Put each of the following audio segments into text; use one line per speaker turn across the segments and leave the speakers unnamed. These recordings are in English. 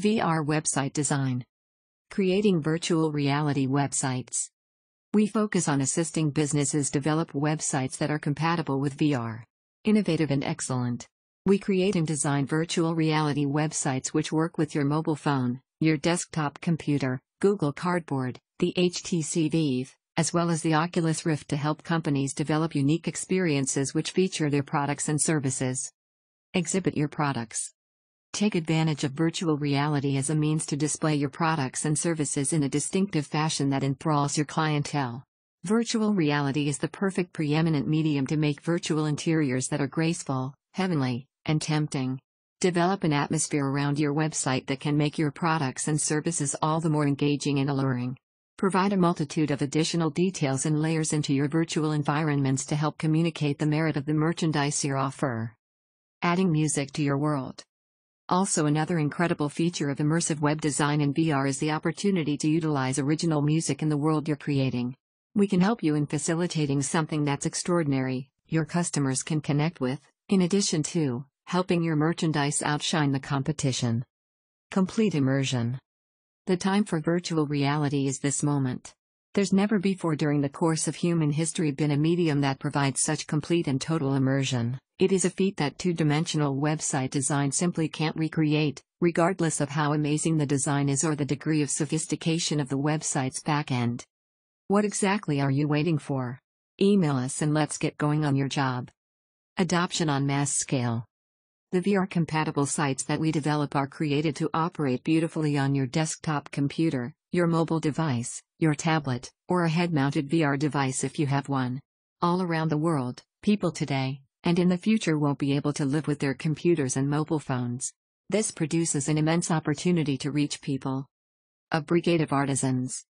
VR website design. Creating virtual reality websites. We focus on assisting businesses develop websites that are compatible with VR. Innovative and excellent. We create and design virtual reality websites which work with your mobile phone, your desktop computer, Google Cardboard, the HTC Vive, as well as the Oculus Rift to help companies develop unique experiences which feature their products and services. Exhibit your products. Take advantage of virtual reality as a means to display your products and services in a distinctive fashion that enthralls your clientele. Virtual reality is the perfect preeminent medium to make virtual interiors that are graceful, heavenly, and tempting. Develop an atmosphere around your website that can make your products and services all the more engaging and alluring. Provide a multitude of additional details and layers into your virtual environments to help communicate the merit of the merchandise you offer. Adding music to your world. Also another incredible feature of immersive web design in VR is the opportunity to utilize original music in the world you're creating. We can help you in facilitating something that's extraordinary, your customers can connect with, in addition to helping your merchandise outshine the competition. Complete immersion. The time for virtual reality is this moment. There's never before during the course of human history been a medium that provides such complete and total immersion. It is a feat that two-dimensional website design simply can't recreate, regardless of how amazing the design is or the degree of sophistication of the website's backend. What exactly are you waiting for? Email us and let's get going on your job. Adoption on mass scale. The VR compatible sites that we develop are created to operate beautifully on your desktop computer, your mobile device, your tablet, or a head mounted VR device if you have one. All around the world, people today, and in the future won't be able to live with their computers and mobile phones. This produces an immense opportunity to reach people. A brigade of artisans.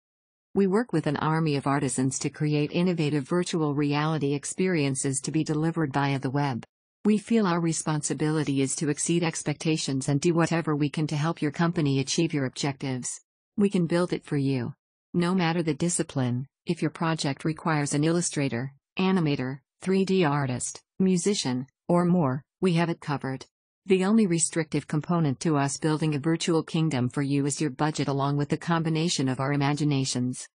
We work with an army of artisans to create innovative virtual reality experiences to be delivered via the web. We feel our responsibility is to exceed expectations and do whatever we can to help your company achieve your objectives. We can build it for you. No matter the discipline, if your project requires an illustrator, animator, 3D artist, musician, or more, we have it covered. The only restrictive component to us building a virtual kingdom for you is your budget along with the combination of our imaginations.